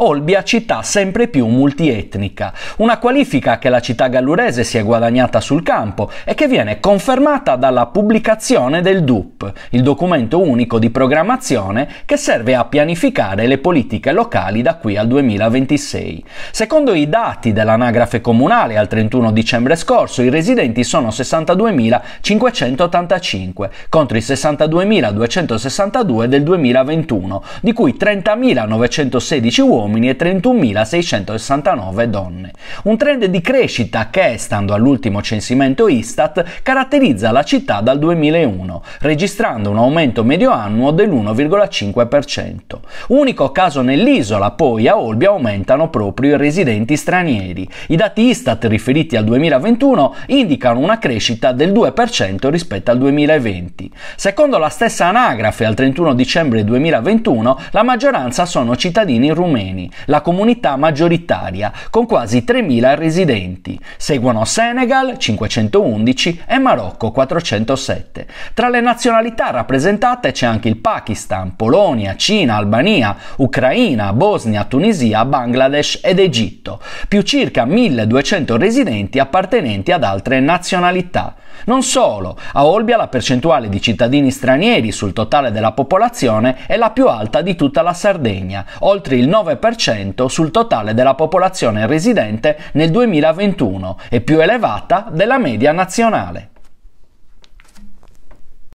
Olbia città sempre più multietnica, una qualifica che la città gallurese si è guadagnata sul campo e che viene confermata dalla pubblicazione del DUP, il documento unico di programmazione che serve a pianificare le politiche locali da qui al 2026. Secondo i dati dell'anagrafe comunale al 31 dicembre scorso i residenti sono 62.585 contro i 62.262 del 2021, di cui 30.916 uomini uomini e 31.669 donne. Un trend di crescita che, stando all'ultimo censimento Istat, caratterizza la città dal 2001, registrando un aumento medio annuo dell'1,5%. Unico caso nell'isola, poi a Olbia aumentano proprio i residenti stranieri. I dati Istat riferiti al 2021 indicano una crescita del 2% rispetto al 2020. Secondo la stessa anagrafe, al 31 dicembre 2021 la maggioranza sono cittadini rumeni ceceni, la comunità maggioritaria, con quasi 3.000 residenti. Seguono Senegal 511 e Marocco 407. Tra le nazionalità rappresentate c'è anche il Pakistan, Polonia, Cina, Albania, Ucraina, Bosnia, Tunisia, Bangladesh ed Egitto, più circa 1.200 residenti appartenenti ad altre nazionalità. Non solo, a Olbia la percentuale di cittadini stranieri sul totale della popolazione è la più alta di tutta la Sardegna, oltre il 9% sul totale della popolazione residente nel 2021 e più elevata della media nazionale.